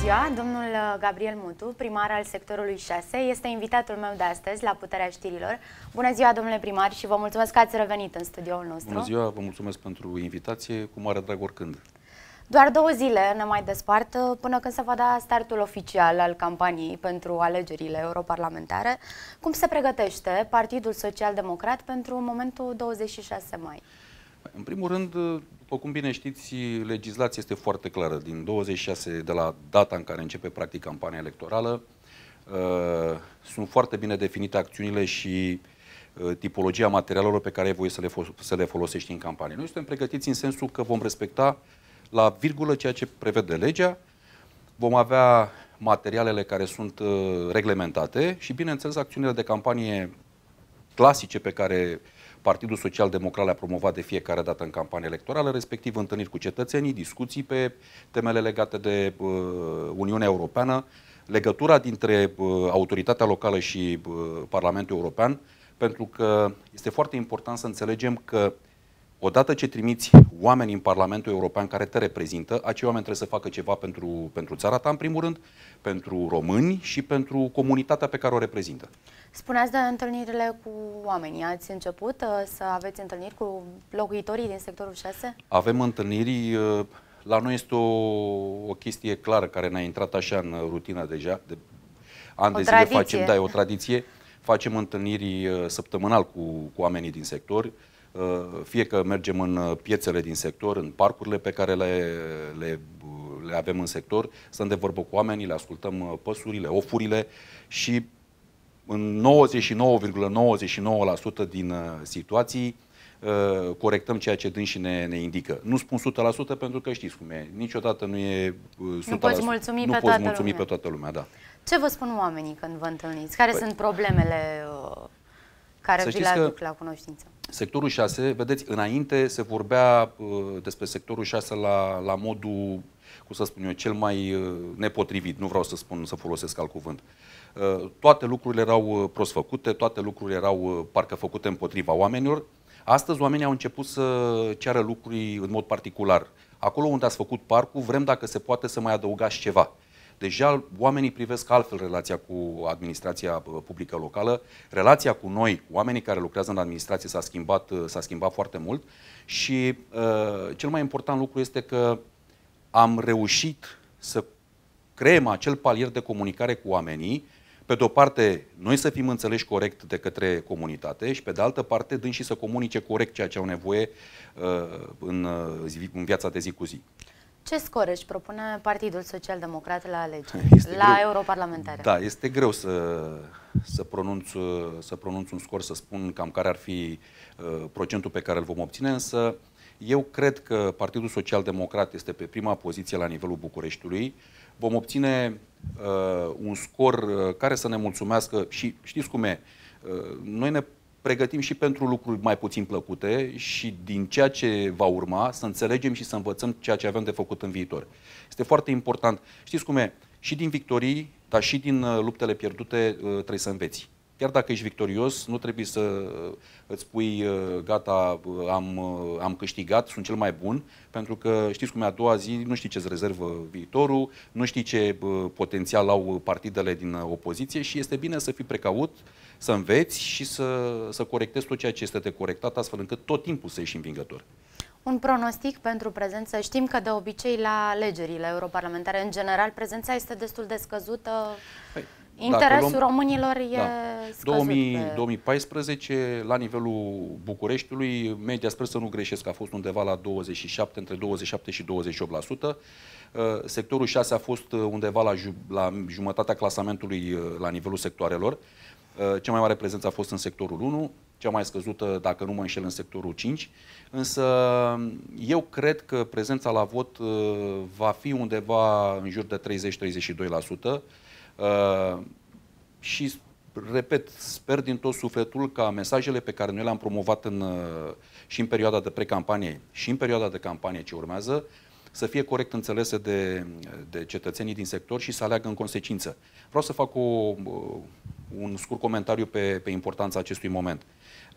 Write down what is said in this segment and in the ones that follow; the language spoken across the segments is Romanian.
ziua! Domnul uh, Gabriel Mutu, primar al sectorului 6, este invitatul meu de astăzi la Puterea Știrilor. Bună ziua, domnule primar, și vă mulțumesc că ați revenit în studioul nostru. Bună ziua, vă mulțumesc pentru invitație, cu mare drag oricând. Doar două zile ne mai despart uh, până când se va da startul oficial al campaniei pentru alegerile europarlamentare. Cum se pregătește Partidul Social Democrat pentru momentul 26 mai? În primul rând, uh, după cum bine știți, legislația este foarte clară. Din 26 de la data în care începe practic campania electorală, uh, sunt foarte bine definite acțiunile și uh, tipologia materialelor pe care ai voie să le, să le folosești în campanie. Noi suntem pregătiți în sensul că vom respecta la virgulă ceea ce prevede legea, vom avea materialele care sunt uh, reglementate și, bineînțeles, acțiunile de campanie clasice pe care uh, Partidul Social Democrat le-a promovat de fiecare dată în campanie electorală, respectiv întâlniri cu cetățenii, discuții pe temele legate de uh, Uniunea Europeană, legătura dintre uh, autoritatea locală și uh, Parlamentul European, pentru că este foarte important să înțelegem că odată ce trimiți oameni în Parlamentul European care te reprezintă, acei oameni trebuie să facă ceva pentru, pentru țara ta, în primul rând, pentru români și pentru comunitatea pe care o reprezintă. Spuneați de întâlnirile cu oamenii. Ați început uh, să aveți întâlniri cu locuitorii din sectorul 6? Avem întâlniri. Uh, la noi este o, o chestie clară care ne-a intrat așa în rutină deja. De, ani o de zile tradiție. facem, da, e o tradiție. Facem întâlniri uh, săptămânal cu, cu oamenii din sector. Uh, fie că mergem în uh, piețele din sector, în parcurile pe care le, le, uh, le avem în sector, stăm de vorbă cu oamenii, le ascultăm păsurile, ofurile și în 99,99% din situații corectăm ceea ce dânsii ne, ne indică. Nu spun 100% pentru că știți cum e. Niciodată nu e 100%. Nu poți mulțumi, nu pe, poți toată mulțumi pe toată lumea. da. Ce vă spun oamenii când vă întâlniți? Care păi, sunt problemele care vi le aduc la cunoștință? Sectorul 6, vedeți, înainte se vorbea uh, despre sectorul 6 la, la modul, cum să spun eu, cel mai uh, nepotrivit, nu vreau să spun să folosesc alt cuvânt. Uh, toate lucrurile erau uh, prost făcute, toate lucrurile erau uh, parcă făcute împotriva oamenilor. Astăzi oamenii au început să ceară lucruri în mod particular. Acolo unde ați făcut parcul, vrem dacă se poate să mai adăugați ceva deja oamenii privesc altfel relația cu administrația uh, publică locală. Relația cu noi, oamenii care lucrează în administrație, s-a schimbat, uh, s-a schimbat foarte mult și uh, cel mai important lucru este că am reușit să creăm acel palier de comunicare cu oamenii, pe de o parte, noi să fim înțeleși corect de către comunitate și pe de altă parte, dânsii să comunice corect ceea ce au nevoie uh, în, uh, în viața de zi cu zi. Ce scor își propune Partidul Social Democrat la alegeri, este la greu. europarlamentare? Da, este greu să, să, pronunț, să pronunț un scor, să spun cam care ar fi uh, procentul pe care îl vom obține, însă eu cred că Partidul Social Democrat este pe prima poziție la nivelul Bucureștiului. Vom obține uh, un scor uh, care să ne mulțumească și știți cum e, uh, noi ne pregătim și pentru lucruri mai puțin plăcute și din ceea ce va urma să înțelegem și să învățăm ceea ce avem de făcut în viitor. Este foarte important. Știți cum e? Și din victorii, dar și din uh, luptele pierdute uh, trebuie să înveți chiar dacă ești victorios, nu trebuie să uh, îți pui uh, gata, uh, am, am câștigat, sunt cel mai bun, pentru că știți cum e a doua zi, nu știi ce-ți rezervă viitorul, nu știi ce potențial au partidele din opoziție și este bine să fii precaut, să înveți și să, să corectezi tot ceea ce este de corectat, astfel încât tot timpul să ieși învingător. Un pronostic pentru prezență. Știm că de obicei la alegerile europarlamentare, în general, prezența este destul de scăzută. Păi, Interesul luăm, românilor e da. 2000, de... 2014, la nivelul Bucureștiului, media, sper să nu greșesc, a fost undeva la 27, între 27 și 28%. Uh, sectorul 6 a fost uh, undeva la, la jumătatea clasamentului uh, la nivelul sectoarelor. Cea mai mare prezență a fost în sectorul 1, cea mai scăzută, dacă nu mă înșel, în sectorul 5. Însă eu cred că prezența la vot va fi undeva în jur de 30-32%. Uh, și repet, sper din tot sufletul ca mesajele pe care noi le-am promovat în, uh, și în perioada de precampanie și în perioada de campanie ce urmează să fie corect înțelese de, de cetățenii din sector și să aleagă în consecință. Vreau să fac o, uh, un scurt comentariu pe, pe importanța acestui moment.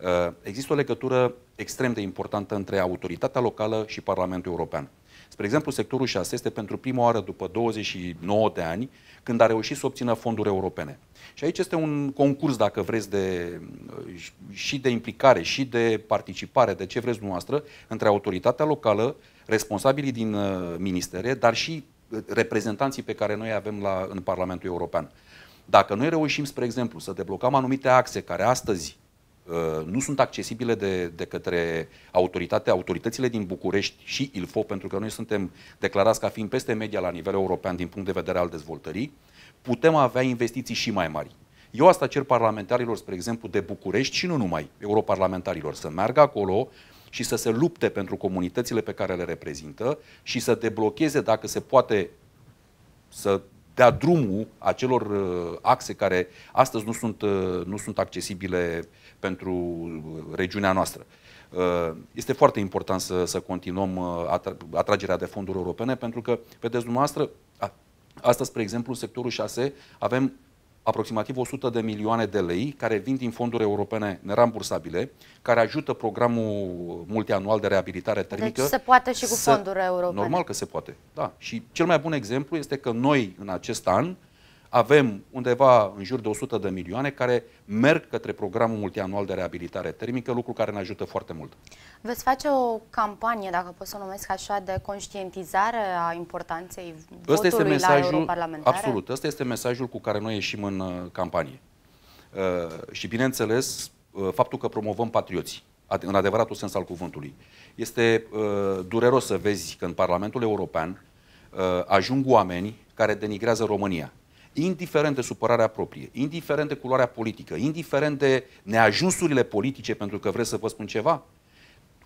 Uh, există o legătură extrem de importantă între autoritatea locală și Parlamentul European. Spre exemplu, sectorul 6 este pentru prima oară după 29 de ani când a reușit să obțină fonduri europene. Și aici este un concurs, dacă vreți, de, și de implicare, și de participare, de ce vreți dumneavoastră, între autoritatea locală, responsabilii din uh, ministere, dar și uh, reprezentanții pe care noi avem la, în Parlamentul European. Dacă noi reușim, spre exemplu, să deblocăm anumite axe care astăzi Uh, nu sunt accesibile de, de către autoritate, autoritățile din București și ILFO, pentru că noi suntem declarați ca fiind peste media la nivel european din punct de vedere al dezvoltării, putem avea investiții și mai mari. Eu asta cer parlamentarilor, spre exemplu, de București și nu numai europarlamentarilor, să meargă acolo și să se lupte pentru comunitățile pe care le reprezintă și să deblocheze, dacă se poate, să dea drumul acelor uh, axe care astăzi nu sunt, uh, nu sunt accesibile uh, pentru uh, regiunea noastră. Uh, este foarte important să, să continuăm uh, atragerea de fonduri europene pentru că, vedeți dumneavoastră, astăzi, spre exemplu, în sectorul 6 avem aproximativ 100 de milioane de lei care vin din fonduri europene nerambursabile, care ajută programul multianual de reabilitare deci termică. Deci se poate și cu să... fonduri europene. Normal că se poate, da. Și cel mai bun exemplu este că noi, în acest an, avem undeva în jur de 100 de milioane care merg către programul multianual de reabilitare termică, lucru care ne ajută foarte mult. Veți face o campanie, dacă pot să o numesc așa, de conștientizare a importanței ăsta este mesajul, la Absolut, ăsta este mesajul cu care noi ieșim în uh, campanie. Uh, și bineînțeles, uh, faptul că promovăm patrioții în adevăratul sens al cuvântului. Este uh, dureros să vezi că în Parlamentul European uh, ajung oameni care denigrează România indiferent de supărarea proprie, indiferent de culoarea politică, indiferent de neajunsurile politice, pentru că vreți să vă spun ceva,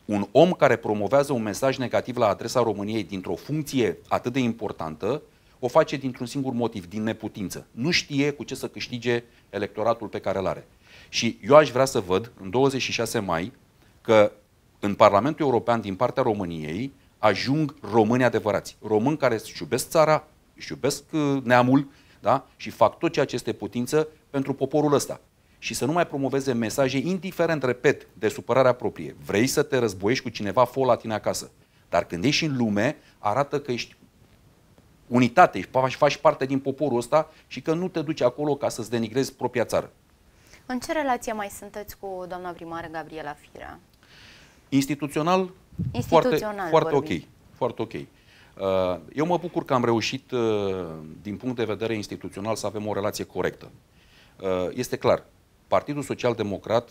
un om care promovează un mesaj negativ la adresa României dintr-o funcție atât de importantă, o face dintr-un singur motiv, din neputință. Nu știe cu ce să câștige electoratul pe care îl are. Și eu aș vrea să văd, în 26 mai, că în Parlamentul European, din partea României, ajung români adevărați. Români care își iubesc țara, își iubesc uh, neamul, da? și fac tot ceea ce este putință pentru poporul ăsta. Și să nu mai promoveze mesaje, indiferent, repet, de supărarea proprie. Vrei să te războiești cu cineva, fă la tine acasă. Dar când ești în lume, arată că ești unitate, și faci parte din poporul ăsta și că nu te duci acolo ca să-ți denigrezi propria țară. În ce relație mai sunteți cu doamna primară Gabriela Firea? Instituțional, Instituțional foarte, foarte ok. Foarte ok. Uh, eu mă bucur că am reușit, uh, din punct de vedere instituțional, să avem o relație corectă. Uh, este clar, Partidul Social Democrat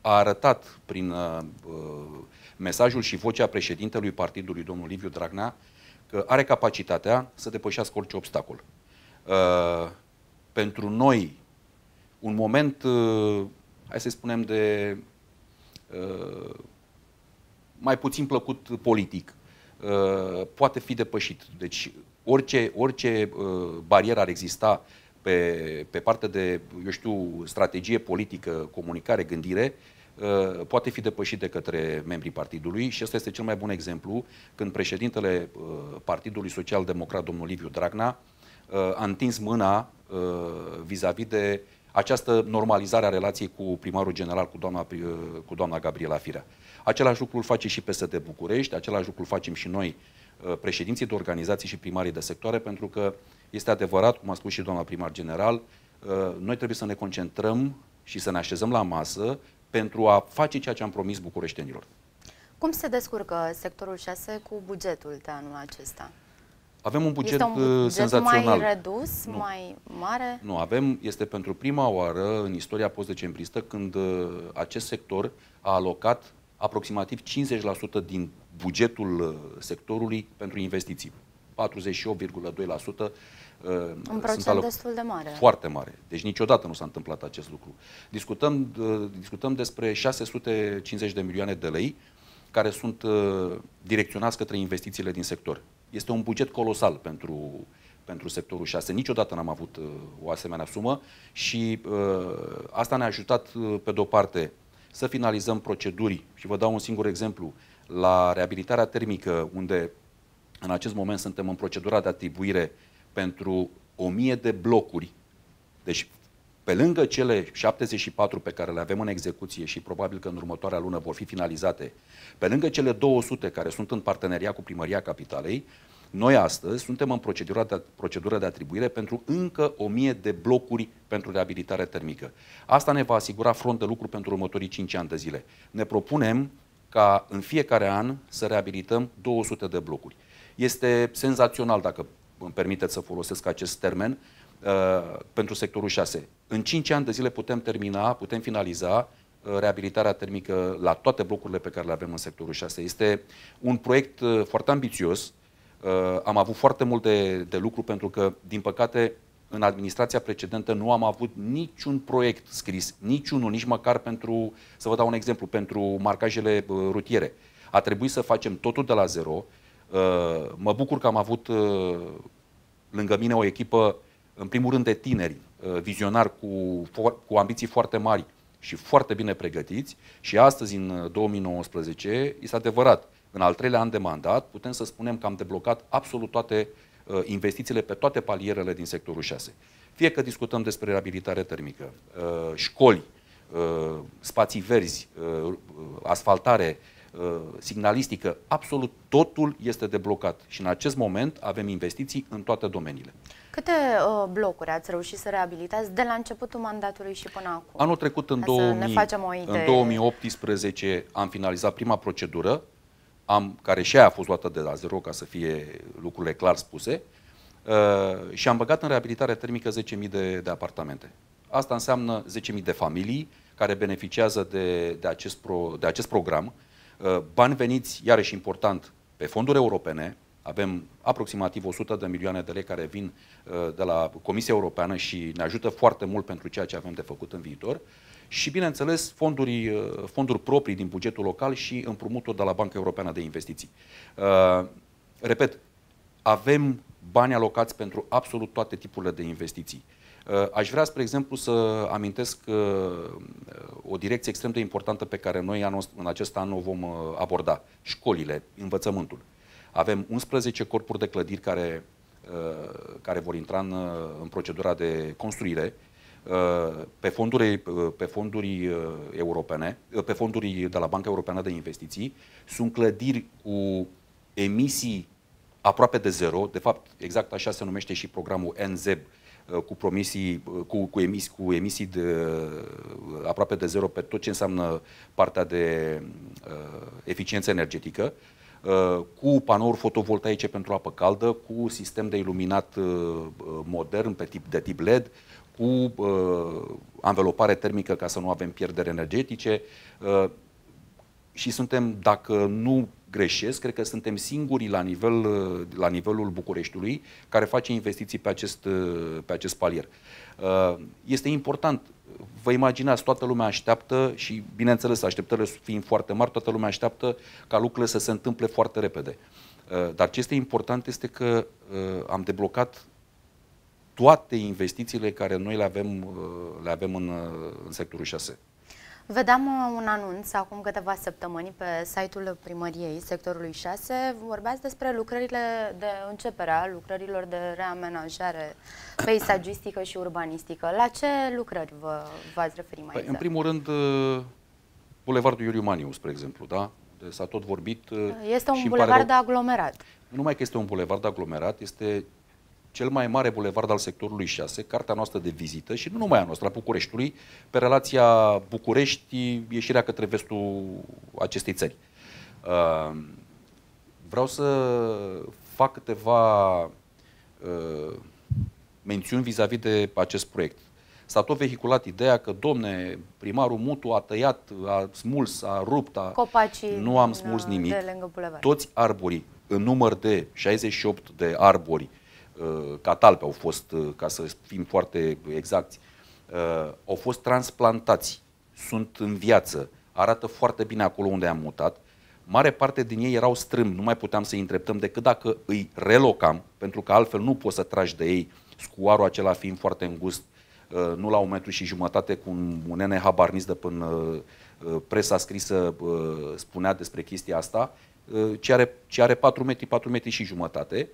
a arătat prin mesajul și vocea președintelui partidului, domnul Liviu Dragnea, că are capacitatea să depășească orice obstacol. Pentru noi, un moment, hai să spunem, de mai puțin plăcut politic, Uh, poate fi depășit. Deci orice, orice uh, barieră ar exista pe, pe partea de, eu știu, strategie politică, comunicare, gândire, uh, poate fi depășit de către membrii partidului și ăsta este cel mai bun exemplu când președintele Partidului Social Democrat, domnul Liviu Dragnea, a întins mâna vis-a-vis -vis de această normalizare a relației cu primarul general, cu doamna, cu doamna Gabriela Firea. Același lucru îl face și PSD București, același lucru îl facem și noi, uh, președinții de organizații și primarii de sectoare, pentru că este adevărat, cum a spus și doamna primar general, uh, noi trebuie să ne concentrăm și să ne așezăm la masă pentru a face ceea ce am promis bucureștenilor. Cum se descurcă sectorul 6 cu bugetul de anul acesta? Avem un buget, este un uh, buget senzațional. mai redus, nu. mai mare? Nu, avem, este pentru prima oară în istoria postdecembristă când acest sector a alocat aproximativ 50% din bugetul uh, sectorului pentru investiții. 48,2% uh, un procent aloc... destul de mare. Foarte mare. Deci niciodată nu s-a întâmplat acest lucru. Discutăm, uh, discutăm despre 650 de milioane de lei care sunt direcționați către investițiile din sector. Este un buget colosal pentru, pentru sectorul 6. Niciodată n-am avut o asemenea sumă și asta ne-a ajutat, pe de-o parte, să finalizăm proceduri. Și vă dau un singur exemplu. La reabilitarea termică, unde în acest moment suntem în procedura de atribuire pentru 1000 de blocuri, deci pe lângă cele 74 pe care le avem în execuție și probabil că în următoarea lună vor fi finalizate, pe lângă cele 200 care sunt în parteneria cu Primăria Capitalei, noi astăzi suntem în procedura de, procedură de atribuire pentru încă 1000 de blocuri pentru reabilitare termică. Asta ne va asigura front de lucru pentru următorii 5 ani de zile. Ne propunem ca în fiecare an să reabilităm 200 de blocuri. Este senzațional, dacă îmi permiteți să folosesc acest termen, uh, pentru sectorul 6. În 5 ani de zile putem termina, putem finaliza uh, reabilitarea termică la toate blocurile pe care le avem în sectorul 6. Este un proiect uh, foarte ambițios, Uh, am avut foarte mult de, de lucru pentru că, din păcate, în administrația precedentă nu am avut niciun proiect scris, niciunul, nici măcar pentru, să vă dau un exemplu, pentru marcajele uh, rutiere. A trebuit să facem totul de la zero. Uh, mă bucur că am avut uh, lângă mine o echipă, în primul rând de tineri, uh, vizionari cu, cu ambiții foarte mari și foarte bine pregătiți și astăzi, în 2019, uh, este adevărat, în al treilea an de mandat, putem să spunem că am deblocat absolut toate uh, investițiile pe toate palierele din sectorul 6. Fie că discutăm despre reabilitare termică, uh, școli, uh, spații verzi, asfaltare, signalistică, absolut totul este deblocat și în acest moment avem investiții în toate domeniile. Câte uh, blocuri ați reușit să reabilitați de la începutul mandatului și până acum? Anul trecut, în, Ca 2000, în 2018, am finalizat prima procedură am, care și aia a fost luată de la zero ca să fie lucrurile clar spuse, uh, și am băgat în reabilitare termică 10.000 de, de apartamente. Asta înseamnă 10.000 de familii care beneficiază de, de, acest, pro, de acest program. Uh, bani veniți, iarăși important, pe fonduri europene, avem aproximativ 100 de milioane de lei care vin uh, de la Comisia Europeană și ne ajută foarte mult pentru ceea ce avem de făcut în viitor și, bineînțeles, fonduri, uh, fonduri proprii din bugetul local și împrumuturi de la Banca Europeană de Investiții. Uh, repet, avem bani alocați pentru absolut toate tipurile de investiții. Uh, aș vrea, spre exemplu, să amintesc uh, uh o direcție extrem de importantă pe care noi anul, în acest an o vom uh, aborda, școlile, învățământul. Avem 11 corpuri de clădiri care, care vor intra în, în procedura de construire Uh, pe fonduri, uh, pe fonduri uh, europene, pe fonduri de la Banca Europeană de Investiții, sunt clădiri cu emisii aproape de zero, de fapt exact așa se numește și programul NZEB, cu, promisii, cu, cu, emis, cu emisii de, aproape de zero pe tot ce înseamnă partea de uh, eficiență energetică, uh, cu panouri fotovoltaice pentru apă caldă, cu sistem de iluminat uh, modern pe tip, de tip LED, cu uh, anvelopare termică ca să nu avem pierderi energetice uh, și suntem, dacă nu greșesc, cred că suntem singurii la, nivel, uh, la nivelul Bucureștiului care face investiții pe acest, uh, pe acest palier. Uh, este important, vă imaginați, toată lumea așteaptă și, bineînțeles, așteptările fiind foarte mari, toată lumea așteaptă ca lucrurile să se întâmple foarte repede. Dar ce este important este că am deblocat toate investițiile care noi le avem, uh, le avem în, uh, în sectorul 6. Vedeam uh, un anunț acum câteva săptămâni pe site-ul primăriei sectorului 6. Vorbeați despre lucrările de începere, lucrărilor de reamenajare peisagistică și urbanistică. La ce lucrări vă, v-ați referi mai păi, exact? În primul rând, Bulevardul Iuliu Maniu, spre exemplu, da? S-a tot vorbit. Este un bulevard de aglomerat. Nu numai că este un bulevard de aglomerat, este cel mai mare bulevard al sectorului 6, cartea noastră de vizită și nu numai a noastră, a Bucureștiului, pe relația București, ieșirea către vestul acestei țări. Uh, vreau să fac câteva uh, mențiuni vis-a-vis de acest proiect. S-a tot vehiculat ideea că, domne, primarul Mutu a tăiat, a smuls, a rupt, a... Copacii nu am smuls nimic. De lângă Toți arborii, în număr de 68 de arbori, uh, Uh, ca talpe au fost, uh, ca să fim foarte exacti, uh, au fost transplantați, sunt în viață, arată foarte bine acolo unde am mutat. Mare parte din ei erau strâmbi, nu mai puteam să-i întreptăm decât dacă îi relocam, pentru că altfel nu poți să tragi de ei, scuarul acela fiind foarte îngust, nu la un metru și jumătate, cu un nene habarnist de până presa scrisă spunea despre chestia asta, ce are, ce are 4 metri, 4 metri și jumătate,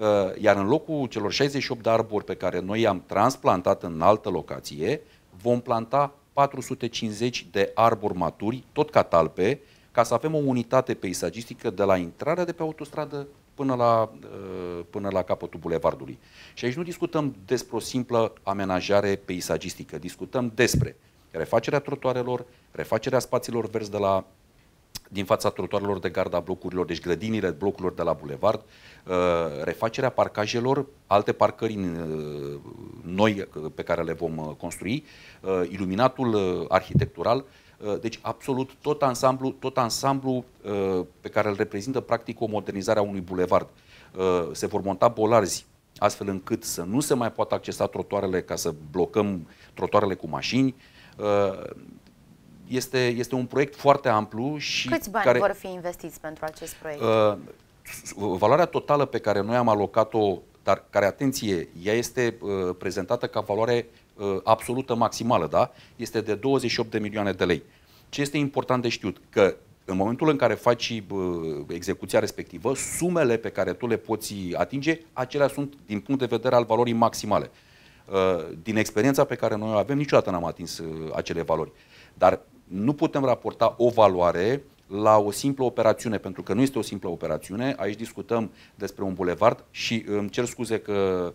Uh, iar în locul celor 68 de arbori pe care noi i-am transplantat în altă locație, vom planta 450 de arbori maturi, tot ca talpe, ca să avem o unitate peisagistică de la intrarea de pe autostradă până la, uh, până la capătul bulevardului. Și aici nu discutăm despre o simplă amenajare peisagistică, discutăm despre refacerea trotuarelor, refacerea spațiilor verzi de la din fața trotuarelor de garda blocurilor, deci grădinile blocurilor de la bulevard, uh, refacerea parcajelor, alte parcări uh, noi uh, pe care le vom construi, iluminatul arhitectural, deci absolut tot ansamblu, tot ansamblu pe care îl reprezintă practic o modernizare a unui bulevard. Se vor monta bolarzi astfel încât să nu se mai poată accesa trotuarele ca să blocăm trotuarele cu mașini este, este un proiect foarte amplu și Câți bani care, vor fi investiți pentru acest proiect? Uh, valoarea totală pe care noi am alocat-o, dar care, atenție, ea este uh, prezentată ca valoare uh, absolută maximală, da? Este de 28 de milioane de lei. Ce este important de știut? Că în momentul în care faci uh, execuția respectivă, sumele pe care tu le poți atinge, acelea sunt din punct de vedere al valorii maximale. Uh, din experiența pe care noi o avem, niciodată n-am atins uh, acele valori. Dar nu putem raporta o valoare la o simplă operațiune, pentru că nu este o simplă operațiune. Aici discutăm despre un bulevard și îmi cer scuze că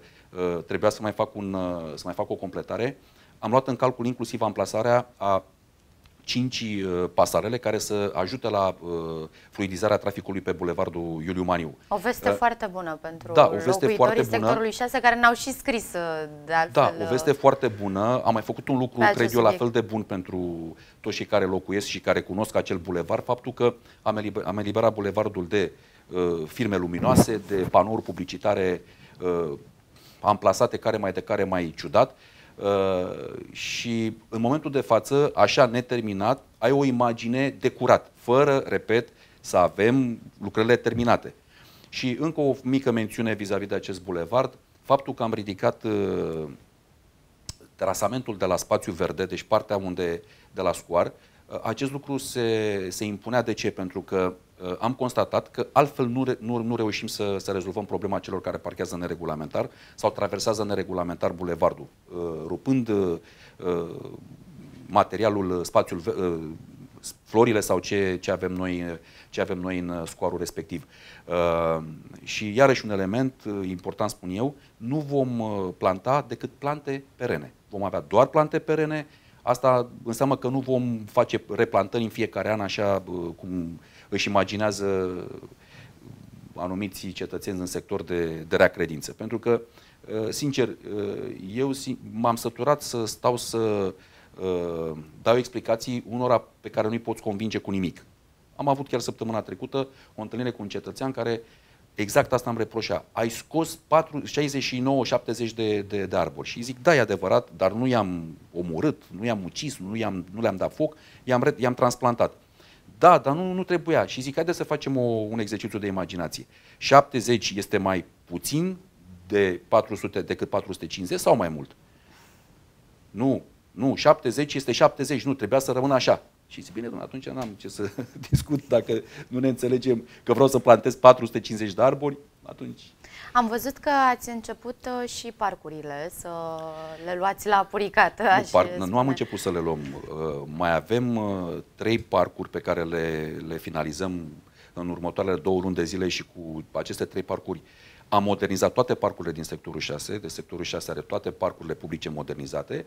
uh, trebuia să mai, fac un, uh, să mai fac o completare. Am luat în calcul inclusiv amplasarea a cinci uh, pasarele care să ajute la uh, fluidizarea traficului pe Bulevardul Iuliu Maniu. O veste uh, foarte bună pentru da, o veste foarte bună. sectorului 6 care n-au și scris uh, de altfel. Da, o veste foarte bună. Am mai făcut un lucru, cred eu, la fel de bun pentru toți cei care locuiesc și care cunosc acel bulevard, faptul că am eliberat, am eliberat bulevardul de uh, firme luminoase, de panouri publicitare uh, amplasate care mai de care mai ciudat Uh, și în momentul de față, așa neterminat, ai o imagine de curat, fără, repet, să avem lucrările terminate. Și încă o mică mențiune vis-a-vis de acest bulevard, faptul că am ridicat uh, trasamentul de la spațiu verde, deci partea unde de la scoar, uh, acest lucru se, se impunea de ce? Pentru că Uh, am constatat că altfel nu, re, nu, nu reușim să, să rezolvăm problema celor care parchează neregulamentar sau traversează neregulamentar bulevardul, uh, rupând uh, materialul, spațiul, florile sau ce, ce, avem noi, ce avem noi în scoarul respectiv. Și iarăși un element important, spun eu, nu vom planta decât plante perene. Vom avea doar plante perene, Asta înseamnă că nu vom face replantări în fiecare an așa cum își imaginează anumiți cetățeni în sector de, de rea credință. Pentru că, uh, sincer, uh, eu m-am săturat să stau să uh, dau explicații unora pe care nu-i poți convinge cu nimic. Am avut chiar săptămâna trecută o întâlnire cu un cetățean care exact asta îmi reproșa. Ai scos 69-70 de, de, de arbori. Și zic, da, e adevărat, dar nu i-am omorât, nu i-am ucis, nu, i-am, nu le-am dat foc, i-am, i-am transplantat. Da, dar nu, nu trebuia. Și zic, haideți să facem o, un exercițiu de imaginație. 70 este mai puțin de 400 decât 450 sau mai mult? Nu, nu, 70 este 70, nu, trebuia să rămână așa. Și zic, bine, domnule, atunci n-am ce să discut dacă nu ne înțelegem că vreau să plantez 450 de arbori, atunci am văzut că ați început uh, și parcurile, să le luați la puricat. Nu, par, nu am început să le luăm. Uh, mai avem uh, trei parcuri pe care le, le finalizăm în următoarele două luni de zile și cu aceste trei parcuri am modernizat toate parcurile din sectorul 6, de deci sectorul 6 are toate parcurile publice modernizate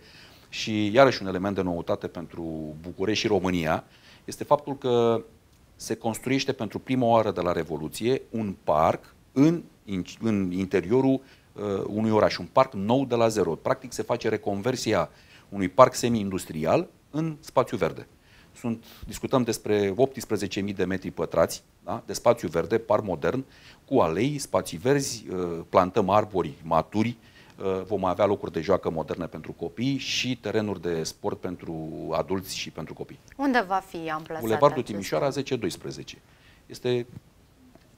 și iarăși un element de noutate pentru București și România este faptul că se construiește pentru prima oară de la Revoluție un parc în, în interiorul uh, unui oraș, un parc nou de la zero. Practic se face reconversia unui parc semi-industrial în spațiu verde. Sunt, discutăm despre 18.000 de metri pătrați da? de spațiu verde, par modern, cu alei, spații verzi, uh, plantăm arbori maturi, uh, vom avea locuri de joacă moderne pentru copii și terenuri de sport pentru adulți și pentru copii. Unde va fi amplasat? Bulevardul Timișoara 10-12. Este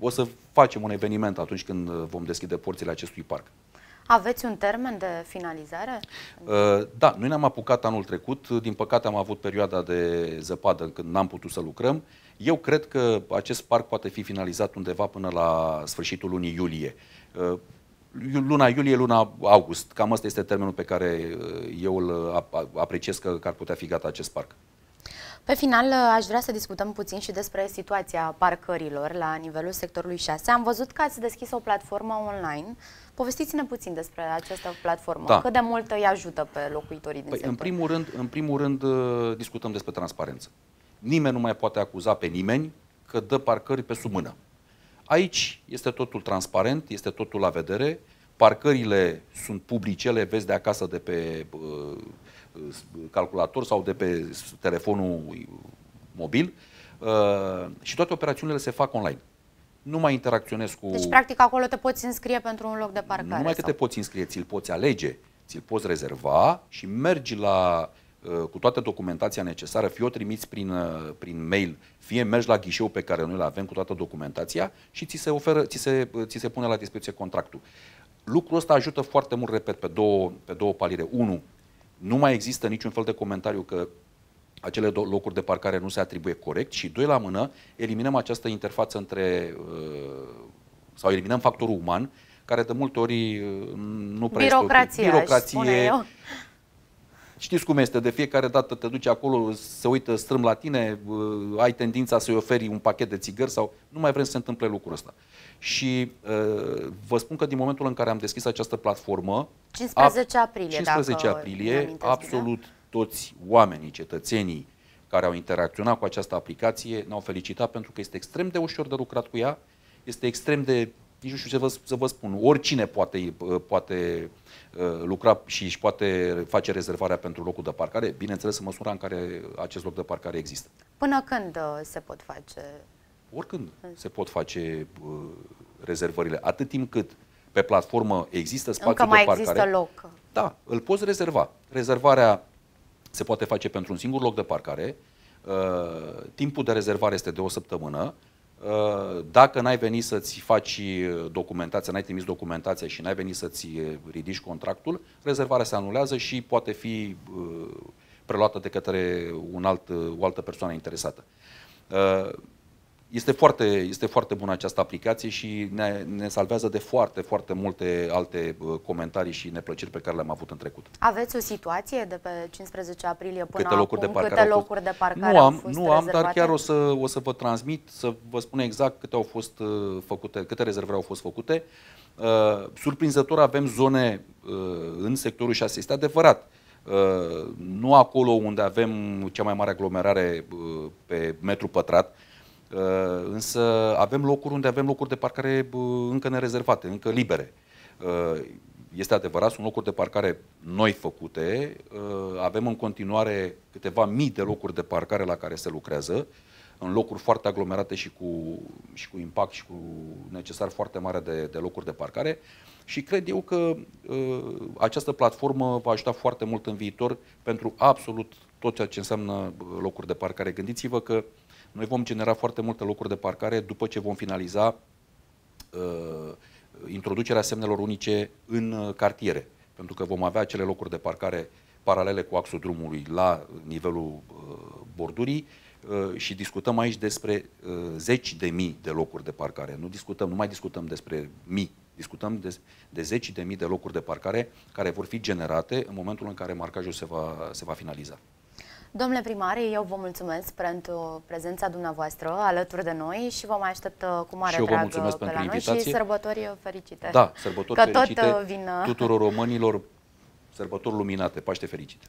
o să facem un eveniment atunci când uh, vom deschide porțile acestui parc. Aveți un termen de finalizare? Uh, da, noi ne-am apucat anul trecut. Din păcate am avut perioada de zăpadă când n-am putut să lucrăm. Eu cred că acest parc poate fi finalizat undeva până la sfârșitul lunii iulie. Uh, luna iulie, luna august. Cam asta este termenul pe care eu îl apreciez că ar putea fi gata acest parc. Pe final, uh, aș vrea să discutăm puțin și despre situația parcărilor la nivelul sectorului 6. Am văzut că ați deschis o platformă online. Povestiți-ne puțin despre această platformă. Da. Cât de mult îi ajută pe locuitorii din păi, sector? În primul, rând, în primul rând, uh, discutăm despre transparență. Nimeni nu mai poate acuza pe nimeni că dă parcări pe sub mână. Aici este totul transparent, este totul la vedere. Parcările sunt publice, le vezi de acasă de pe uh, calculator sau de pe telefonul mobil uh, și toate operațiunile se fac online. Nu mai interacționez cu... Deci, practic, acolo te poți înscrie pentru un loc de parcare. Numai sau... că te poți înscrie, ți-l poți alege, ți-l poți rezerva și mergi la uh, cu toată documentația necesară, fie o trimiți prin, uh, prin mail, fie mergi la ghișeu pe care noi îl avem cu toată documentația și ți se, oferă, ți se, ți se pune la dispoziție contractul. Lucrul ăsta ajută foarte mult, repet, pe două, pe două palire. Unu, nu mai există niciun fel de comentariu că acele locuri de parcare nu se atribuie corect și, doi la mână, eliminăm această interfață între, uh, sau eliminăm factorul uman, care de multe ori uh, nu prea Birocrația, este o, birocrație, Știți cum este, de fiecare dată te duci acolo, se uită strâm la tine, uh, ai tendința să-i oferi un pachet de țigări sau nu mai vrem să se întâmple lucrul ăsta. Și uh, vă spun că din momentul în care am deschis această platformă, 15 aprilie, 15 aprilie absolut da? toți oamenii, cetățenii care au interacționat cu această aplicație ne-au felicitat pentru că este extrem de ușor de lucrat cu ea, este extrem de nici nu știu ce vă, să vă spun. Oricine poate, uh, poate uh, lucra și își poate face rezervarea pentru locul de parcare, bineînțeles în măsura în care acest loc de parcare există. Până când uh, se pot face? Oricând se pot face rezervările, atât timp cât pe platformă există spațiu Încă mai de parcare. există loc. Da, îl poți rezerva. Rezervarea se poate face pentru un singur loc de parcare. Timpul de rezervare este de o săptămână Uh, dacă n-ai venit să-ți faci uh, documentația, n-ai trimis documentația și n-ai venit să-ți uh, ridici contractul, rezervarea se anulează și poate fi preluată de către un alt, o altă persoană interesată. Este foarte, este foarte bună această aplicație și ne, ne salvează de foarte, foarte multe alte comentarii și neplăceri pe care le-am avut în trecut. Aveți o situație de pe 15 aprilie până câte locuri acum? De câte locuri fost... de parcare nu am, au fost Nu am, dar chiar o să, o să vă transmit, să vă spun exact câte au fost uh, făcute, câte rezervări au fost făcute. Uh, surprinzător avem zone uh, în sectorul 6. Este adevărat. Uh, nu acolo unde avem cea mai mare aglomerare uh, pe metru pătrat, uh, Uh, însă avem locuri unde avem locuri de parcare încă nerezervate, încă libere. Uh, este adevărat, sunt locuri de parcare noi făcute, uh, avem în continuare câteva mii de locuri de parcare la care se lucrează, în locuri foarte aglomerate și cu, și cu impact și cu necesar foarte mare de, de locuri de parcare și cred eu că această platformă va ajuta foarte mult în viitor pentru absolut tot ceea ce înseamnă locuri de parcare. Gândiți-vă că uh, noi vom genera foarte multe locuri de parcare după ce vom finaliza uh, introducerea semnelor unice în uh, cartiere, pentru că vom avea acele locuri de parcare paralele cu axul drumului la nivelul uh, bordurii uh, și discutăm aici despre uh, zeci de mii de locuri de parcare. Nu discutăm, nu mai discutăm despre mii, discutăm de, de zeci de mii de locuri de parcare care vor fi generate în momentul în care marcajul se va, se va finaliza. Domnule primar, eu vă mulțumesc pentru prezența dumneavoastră alături de noi și vă mai aștept uh, cu mare și eu vă mulțumesc uh, pe pentru la noi invitație. și sărbători uh, fericite. Da, sărbători că fericite tot vin... tuturor românilor, sărbători luminate, Paște fericite!